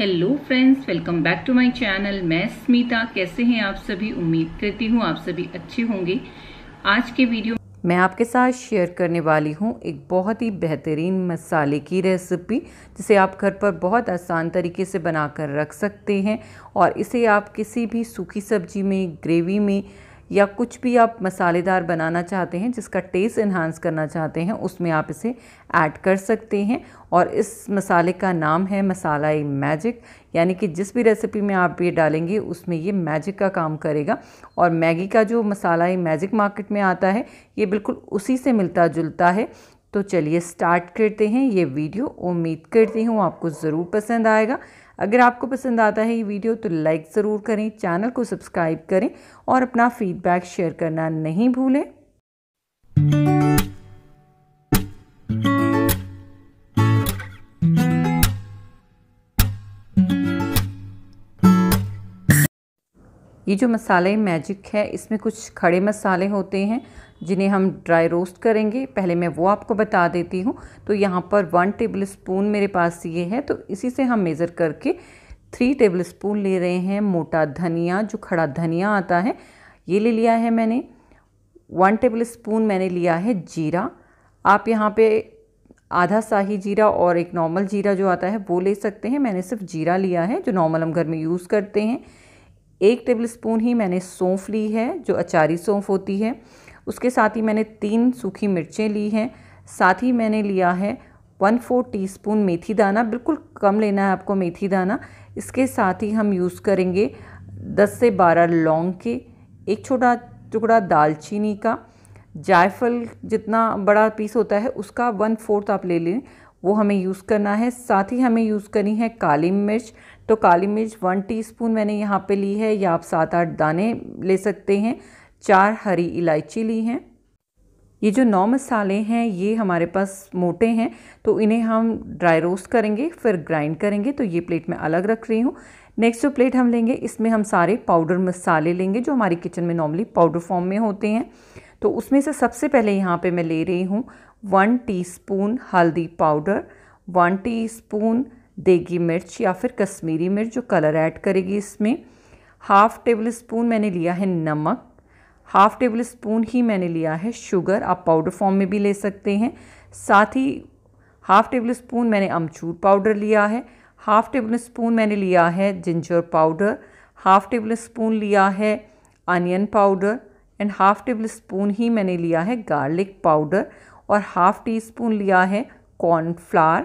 hello friends welcome back to my channel मैं स्मिता कैसे हैं आप सभी उम्मीद करती हूँ आप सभी अच्छे होंगे आज के वीडियो मैं आपके साथ शेयर करने वाली हूँ एक बहुत ही बेहतरीन मसाले की रेसिपी जिसे आप घर पर बहुत आसान तरीके से बनाकर रख सकते हैं और इसे आप किसी भी सूखी सब्जी में ग्रेवी में या कुछ भी आप मसालेदार बनाना चाहते हैं जिसका टेस्ट इन्हांस करना चाहते हैं उसमें आप इसे ऐड कर सकते हैं और इस मसाले का नाम है मसाला ए मैजिक यानी कि जिस भी रेसिपी में आप ये डालेंगे उसमें ये मैजिक का काम करेगा और मैगी का जो मसाला ए मैजिक मार्केट में आता है ये बिल्कुल उसी से मिलता जुलता है तो चलिए स्टार्ट करते हैं ये वीडियो उम्मीद करती हूँ आपको ज़रूर पसंद आएगा अगर आपको पसंद आता है ये वीडियो तो लाइक ज़रूर करें चैनल को सब्सक्राइब करें और अपना फ़ीडबैक शेयर करना नहीं भूलें ये जो मसाले मैजिक है इसमें कुछ खड़े मसाले होते हैं जिन्हें हम ड्राई रोस्ट करेंगे पहले मैं वो आपको बता देती हूँ तो यहाँ पर वन टेबल स्पून मेरे पास ये है तो इसी से हम मेज़र करके थ्री टेबल स्पून ले रहे हैं मोटा धनिया जो खड़ा धनिया आता है ये ले लिया है मैंने वन टेबल स्पून मैंने लिया है जीरा आप यहाँ पे आधा शाही जीरा और एक नॉर्मल जीरा जो आता है वो ले सकते हैं मैंने सिर्फ जीरा लिया है जो नॉर्मल हम घर में यूज़ करते हैं एक टेबल स्पून ही मैंने सौंफ ली है जो अचारी सौंफ होती है उसके साथ ही मैंने तीन सूखी मिर्चें ली हैं साथ ही मैंने लिया है वन फोर टी स्पून मेथी दाना बिल्कुल कम लेना है आपको मेथी दाना इसके साथ ही हम यूज़ करेंगे दस से बारह लौंग के एक छोटा टुकड़ा दालचीनी का जायफल जितना बड़ा पीस होता है उसका वन फोर्थ आप ले लें वो हमें यूज़ करना है साथ ही हमें यूज़ करनी है काली मिर्च तो काली मिर्च वन टीस्पून मैंने यहाँ पे ली है या आप सात आठ दाने ले सकते हैं चार हरी इलायची ली हैं ये जो नौ मसाले हैं ये हमारे पास मोटे हैं तो इन्हें हम ड्राई रोस्ट करेंगे फिर ग्राइंड करेंगे तो ये प्लेट मैं अलग रख रही हूँ नेक्स्ट जो प्लेट हम लेंगे इसमें हम सारे पाउडर मसाले लेंगे जो हमारी किचन में नॉर्मली पाउडर फॉर्म में होते हैं तो उसमें से सबसे पहले यहाँ पे मैं ले रही हूँ वन टीस्पून हल्दी पाउडर वन टीस्पून देगी मिर्च या फिर कश्मीरी मिर्च जो कलर ऐड करेगी इसमें हाफ़ टेबल स्पून मैंने लिया है नमक हाफ़ टेबल स्पून ही मैंने लिया है शुगर आप पाउडर फॉर्म में भी ले सकते हैं साथ ही हाफ़ टेबल स्पून मैंने अमचूर पाउडर लिया है हाफ़ टेबल स्पून मैंने लिया है ginger powder half tablespoon लिया है onion powder and half tablespoon ही मैंने लिया है गार्लिक पाउडर और हाफ़ टी स्पून लिया है कॉर्नफ्लावर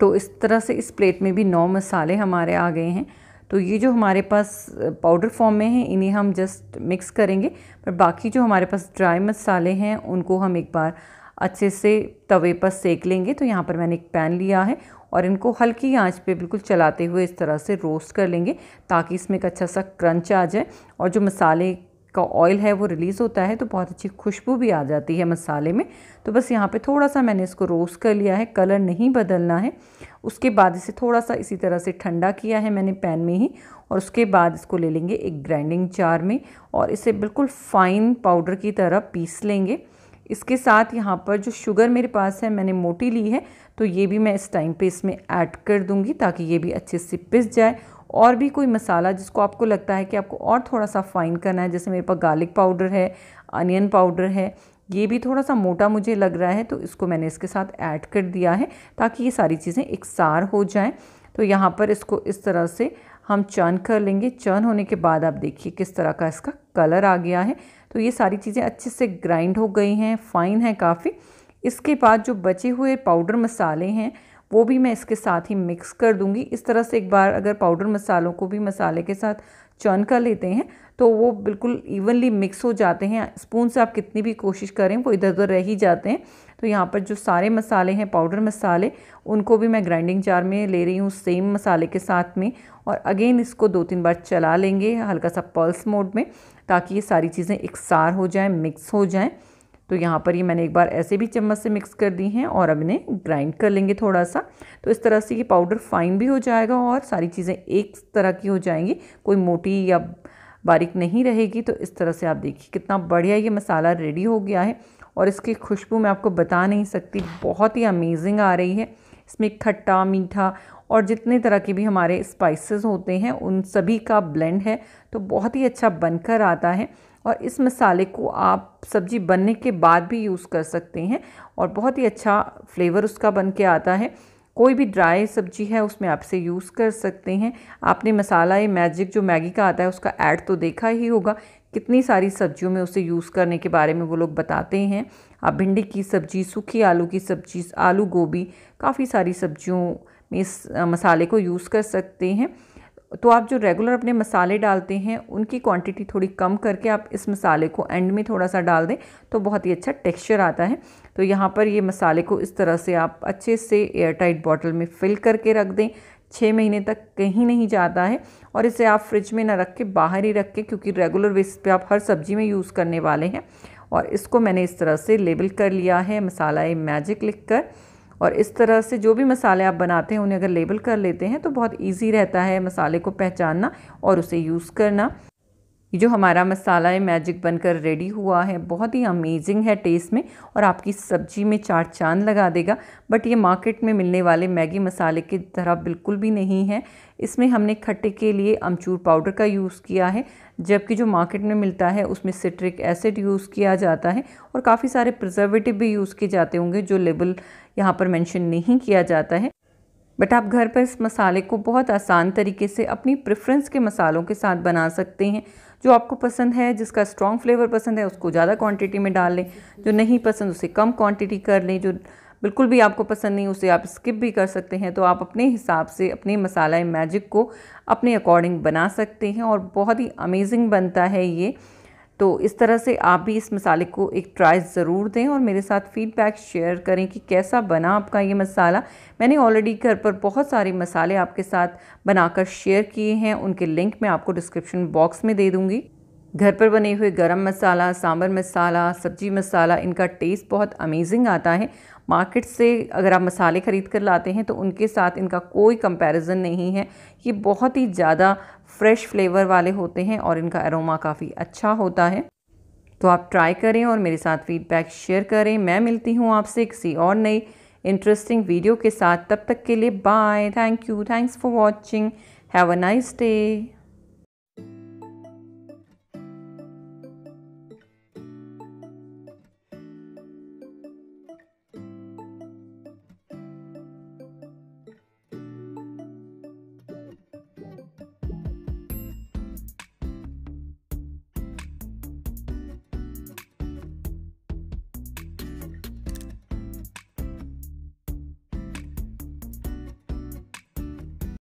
तो इस तरह से इस प्लेट में भी नौ मसाले हमारे आ गए हैं तो ये जो हमारे पास पाउडर फॉर्म में हैं इन्हें हम जस्ट मिक्स करेंगे पर बाकी जो हमारे पास ड्राई मसाले हैं उनको हम एक बार अच्छे से तवे पर सेक लेंगे तो यहाँ पर मैंने एक पैन लिया है और इनको हल्की आंच पे बिल्कुल चलाते हुए इस तरह से रोस्ट कर लेंगे ताकि इसमें एक अच्छा सा क्रंच आ जाए और जो मसाले का ऑयल है वो रिलीज़ होता है तो बहुत अच्छी खुशबू भी आ जाती है मसाले में तो बस यहाँ पे थोड़ा सा मैंने इसको रोस्ट कर लिया है कलर नहीं बदलना है उसके बाद इसे थोड़ा सा इसी तरह से ठंडा किया है मैंने पैन में ही और उसके बाद इसको ले लेंगे एक ग्राइंडिंग चार में और इसे बिल्कुल फ़ाइन पाउडर की तरह पीस लेंगे इसके साथ यहाँ पर जो शुगर मेरे पास है मैंने मोटी ली है तो ये भी मैं इस टाइम पे इसमें ऐड कर दूँगी ताकि ये भी अच्छे से पिस जाए और भी कोई मसाला जिसको आपको लगता है कि आपको और थोड़ा सा फाइन करना है जैसे मेरे पास गार्लिक पाउडर है अनियन पाउडर है ये भी थोड़ा सा मोटा मुझे लग रहा है तो इसको मैंने इसके साथ ऐड कर दिया है ताकि ये सारी चीज़ें एकसार हो जाएँ तो यहाँ पर इसको इस तरह से हम चर्न कर लेंगे चर्न होने के बाद आप देखिए किस तरह का इसका कलर आ गया है तो ये सारी चीज़ें अच्छे से ग्राइंड हो गई हैं फाइन है काफ़ी इसके बाद जो बचे हुए पाउडर मसाले हैं वो भी मैं इसके साथ ही मिक्स कर दूंगी इस तरह से एक बार अगर पाउडर मसालों को भी मसाले के साथ चर्न कर लेते हैं तो वो बिल्कुल इवनली मिक्स हो जाते हैं स्पून से आप कितनी भी कोशिश करें वो इधर उधर रह ही जाते हैं तो यहाँ पर जो सारे मसाले हैं पाउडर मसाले उनको भी मैं ग्राइंडिंग जार में ले रही हूँ सेम मसाले के साथ में और अगेन इसको दो तीन बार चला लेंगे हल्का सा पल्स मोड में ताकि ये सारी चीज़ें एकसार हो जाएँ मिक्स हो जाएँ तो यहाँ पर ये यह मैंने एक बार ऐसे भी चम्मच से मिक्स कर दी हैं और अब इन्हें ग्राइंड कर लेंगे थोड़ा सा तो इस तरह से ये पाउडर फाइन भी हो जाएगा और सारी चीज़ें एक तरह की हो जाएंगी कोई मोटी या बारीक नहीं रहेगी तो इस तरह से आप देखिए कितना बढ़िया ये मसाला रेडी हो गया है और इसकी खुशबू मैं आपको बता नहीं सकती बहुत ही अमेजिंग आ रही है इसमें खट्टा मीठा और जितने तरह के भी हमारे स्पाइसेस होते हैं उन सभी का ब्लेंड है तो बहुत ही अच्छा बनकर आता है और इस मसाले को आप सब्ज़ी बनने के बाद भी यूज़ कर सकते हैं और बहुत ही अच्छा फ्लेवर उसका बन के आता है कोई भी ड्राई सब्जी है उसमें आप इसे यूज़ कर सकते हैं आपने मसाला ये मैजिक जो मैगी का आता है उसका ऐड तो देखा ही होगा कितनी सारी सब्जियों में उसे यूज़ करने के बारे में वो लोग बताते हैं आप भिंडी की सब्ज़ी सूखी आलू की सब्ज़ी आलू गोभी काफ़ी सारी सब्जियों में इस मसाले को यूज़ कर सकते हैं तो आप जो रेगुलर अपने मसाले डालते हैं उनकी क्वांटिटी थोड़ी कम करके आप इस मसाले को एंड में थोड़ा सा डाल दें तो बहुत ही अच्छा टेक्सचर आता है तो यहाँ पर ये मसाले को इस तरह से आप अच्छे से एयर टाइट बॉटल में फिल करके रख दें छः महीने तक कहीं नहीं जाता है और इसे आप फ्रिज में ना रख के बाहर ही रख के क्योंकि रेगुलर बेसिस पर आप हर सब्जी में यूज़ करने वाले हैं और इसको मैंने इस तरह से लेबल कर लिया है मसाला ए मैजिक लिख कर और इस तरह से जो भी मसाले आप बनाते हैं उन्हें अगर लेबल कर लेते हैं तो बहुत ईजी रहता है मसाले को पहचानना और उसे यूज़ करना ये जो हमारा मसाला है मैजिक बनकर रेडी हुआ है बहुत ही अमेजिंग है टेस्ट में और आपकी सब्जी में चार चांद लगा देगा बट ये मार्केट में मिलने वाले मैगी मसाले की तरह बिल्कुल भी नहीं है इसमें हमने खट्टे के लिए अमचूर पाउडर का यूज़ किया है जबकि जो मार्केट में मिलता है उसमें सिट्रिक एसिड यूज़ किया जाता है और काफ़ी सारे प्रिजर्वेटिव भी यूज़ किए जाते होंगे जो लेबल यहाँ पर मेंशन नहीं किया जाता है बट आप घर पर इस मसाले को बहुत आसान तरीके से अपनी प्रेफरेंस के मसालों के साथ बना सकते हैं जो आपको पसंद है जिसका स्ट्रॉन्ग फ्लेवर पसंद है उसको ज़्यादा क्वांटिटी में डाल लें जो नहीं पसंद उसे कम क्वांटिटी कर लें जो बिल्कुल भी आपको पसंद नहीं उसे आप स्किप भी कर सकते हैं तो आप अपने हिसाब से अपने मसाला मैजिक को अपने अकॉर्डिंग बना सकते हैं और बहुत ही अमेजिंग बनता है ये तो इस तरह से आप भी इस मसाले को एक ट्राई ज़रूर दें और मेरे साथ फ़ीडबैक शेयर करें कि कैसा बना आपका ये मसाला मैंने ऑलरेडी घर पर बहुत सारे मसाले आपके साथ बनाकर शेयर किए हैं उनके लिंक मैं आपको डिस्क्रिप्शन बॉक्स में दे दूँगी घर पर बने हुए गरम मसाला सांभर मसाला सब्जी मसाला इनका टेस्ट बहुत अमेजिंग आता है मार्केट से अगर आप मसाले ख़रीद कर लाते हैं तो उनके साथ इनका कोई कंपैरिजन नहीं है ये बहुत ही ज़्यादा फ्रेश फ्लेवर वाले होते हैं और इनका एरोमा काफ़ी अच्छा होता है तो आप ट्राई करें और मेरे साथ फीडबैक शेयर करें मैं मिलती हूँ आपसे किसी और नई इंटरेस्टिंग वीडियो के साथ तब तक के लिए bye thank you thanks for watching have a nice day